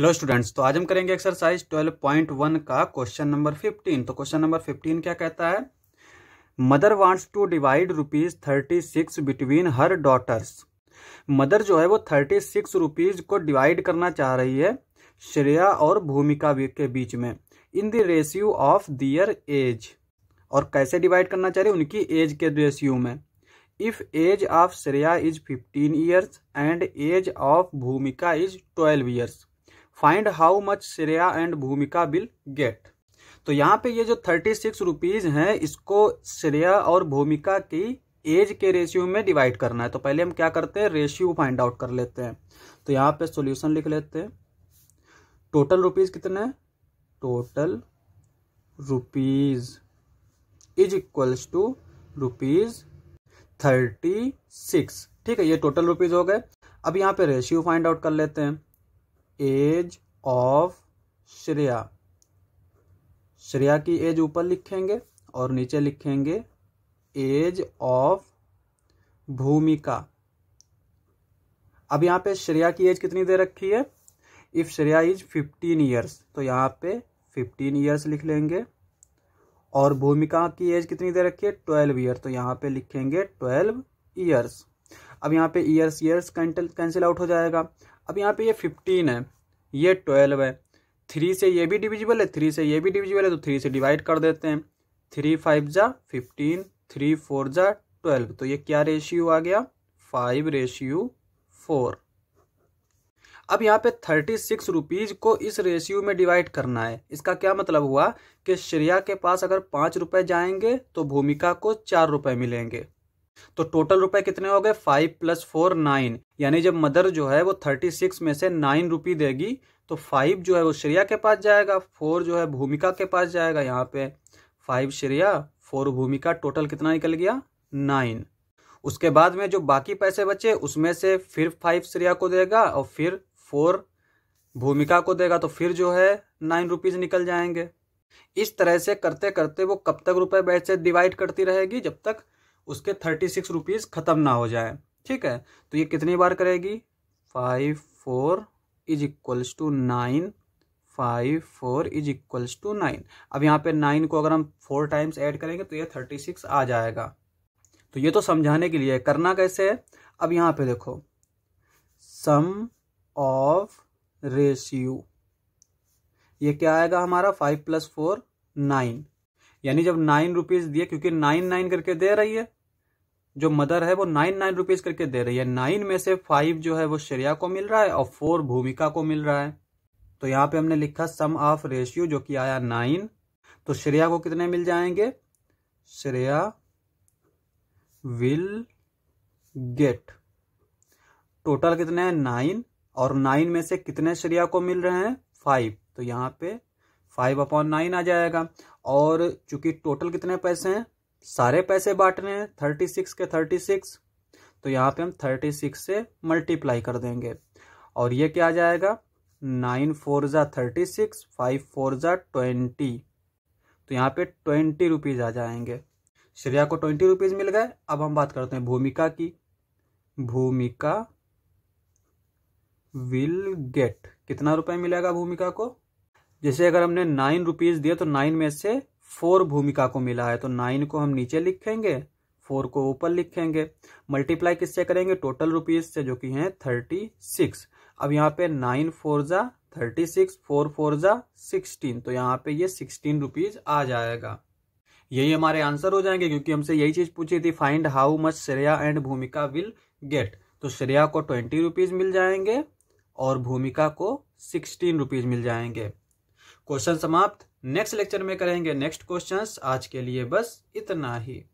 hello students तो आज हम करेंगे एक्सरसाइज 12.1 का क्वेश्चन नंबर 15 तो क्वेश्चन नंबर 15 क्या कहता है mother wants to divide rupees thirty six between her daughters mother जो है वो थर्टी सिक्स रुपीज को डिवाइड करना चाह रही है श्रेया और भूमिका के बीच में in the ratio of their age और कैसे डिवाइड करना चाह रही है उनकी एज के रेशियो में if age of Shreya is fifteen years and age of Bhumika is twelve years find how much Shreya and Bhumika will get तो यहाँ पे ये जो थर्टी सिक्स रुपीज है इसको श्रेया और भूमिका की एज के रेशियो में डिवाइड करना है तो पहले हम क्या करते हैं रेशियो फाइंड आउट कर लेते हैं तो यहाँ पे सॉल्यूशन लिख लेते हैं टोटल रुपीज कितने total rupees is equals to rupees thirty six ठीक है ये टोटल रुपीज हो गए अब यहाँ पे रेशियो फाइंड आउट कर लेते हैं एज ऑफ श्रेया श्रेया की एज ऊपर लिखेंगे और नीचे लिखेंगे एज ऑफ भूमिका अब यहाँ पे श्रेया की एज कितनी दे रखी है if Shreya is fifteen years तो यहाँ पे फिफ्टीन ईयर्स लिख लेंगे और भूमिका की एज कितनी दे रखी है ट्वेल्व ईयर तो यहाँ पे लिखेंगे ट्वेल्व ईयर्स अब यहाँ पे ईयर्स ईयर्स कैंसिल आउट हो जाएगा अब यहाँ पे ये फिफ्टीन है ये ट्वेल्व है थ्री से ये भी डिविजिबल है थ्री से ये भी डिविजिबल है तो थ्री से डिवाइड कर देते हैं थ्री फाइव जा फिफ्टीन थ्री फोर जा ट्वेल्व तो ये क्या रेशियो आ गया फाइव रेशियो फोर अब यहाँ पे थर्टी सिक्स रुपीज़ को इस रेशियो में डिवाइड करना है इसका क्या मतलब हुआ कि श्रेया के पास अगर पाँच रुपए जाएंगे तो भूमिका को चार रुपए मिलेंगे तो टोटल रुपए कितने हो गए फाइव प्लस फोर नाइन यानी जब मदर जो है वो थर्टी सिक्स में से नाइन रुपी देगी तो फाइव जो है वो श्रेया के पास जाएगा फोर जो है भूमिका के पास जाएगा यहाँ पे five Shreya four Bhumika total कितना निकल गया नाइन उसके बाद में जो बाकी पैसे बचे उसमें से फिर फाइव श्रेया को देगा और फिर फोर भूमिका को देगा तो फिर जो है नाइन रुपीज निकल जाएंगे इस तरह से करते करते वो कब तक रुपए बैच से डिवाइड करती रहेगी जब तक उसके थर्टी सिक्स रुपीज़ ख़त्म ना हो जाए ठीक है तो ये कितनी बार करेगी five four is equals to nine five four is equals to nine अब यहाँ पे नाइन को अगर हम फोर टाइम्स ऐड करेंगे तो ये थर्टी सिक्स आ जाएगा तो ये तो समझाने के लिए करना कैसे है अब यहाँ पे देखो सम ऑफ रेशियो ये क्या आएगा हमारा फाइव प्लस फोर नाइन यानी जब नाइन रुपीज दिए क्योंकि नाइन नाइन करके दे रही है जो मदर है वो नाइन नाइन रुपीज करके दे रही है नाइन में से फाइव जो है वो श्रेया को मिल रहा है और फोर भूमिका को मिल रहा है तो यहाँ पे हमने लिखा सम ऑफ रेशियो जो कि आया नाइन तो श्रेया को कितने मिल जाएंगे श्रेया विल गेट टोटल कितने हैं नाइन और नाइन में से कितने श्रेया को मिल रहे हैं फाइव तो यहाँ पे फाइव अपॉन नाइन आ जाएगा और चूंकि टोटल कितने पैसे हैं सारे पैसे बांटने हैं थर्टी सिक्स के थर्टी सिक्स तो यहाँ पे हम थर्टी सिक्स से मल्टीप्लाई कर देंगे और ये क्या आ जाएगा नाइन फोर ज़ा थर्टी सिक्स फाइव फोर ज़ा ट्वेंटी तो यहाँ पे ट्वेंटी रुपीज़ आ जाएंगे श्रेया को ट्वेंटी रुपीज़ मिल गए अब हम बात करते हैं भूमिका की भूमिका विल गेट कितना रुपए मिलेगा भूमिका को जैसे अगर हमने नाइन रुपीज दिया तो नाइन में से फोर भूमिका को मिला है तो नाइन को हम नीचे लिखेंगे फोर को ऊपर लिखेंगे मल्टीप्लाई किससे करेंगे टोटल रुपीज से जो कि है थर्टी सिक्स अब यहाँ पे नाइन फोर जा थर्टी सिक्स फोर फोर जा सिक्सटीन तो यहाँ पे ये सिक्सटीन रुपीज आ जाएगा यही हमारे आंसर हो जाएंगे क्योंकि हमसे यही चीज पूछी थी find how much Shreya and Bhumika will get तो श्रेया को ट्वेंटी रुपीज मिल जाएंगे और भूमिका को सिक्सटीन रुपीज मिल जाएंगे क्वेश्चन समाप्त नेक्स्ट लेक्चर में करेंगे नेक्स्ट क्वेश्चंस आज के लिए बस इतना ही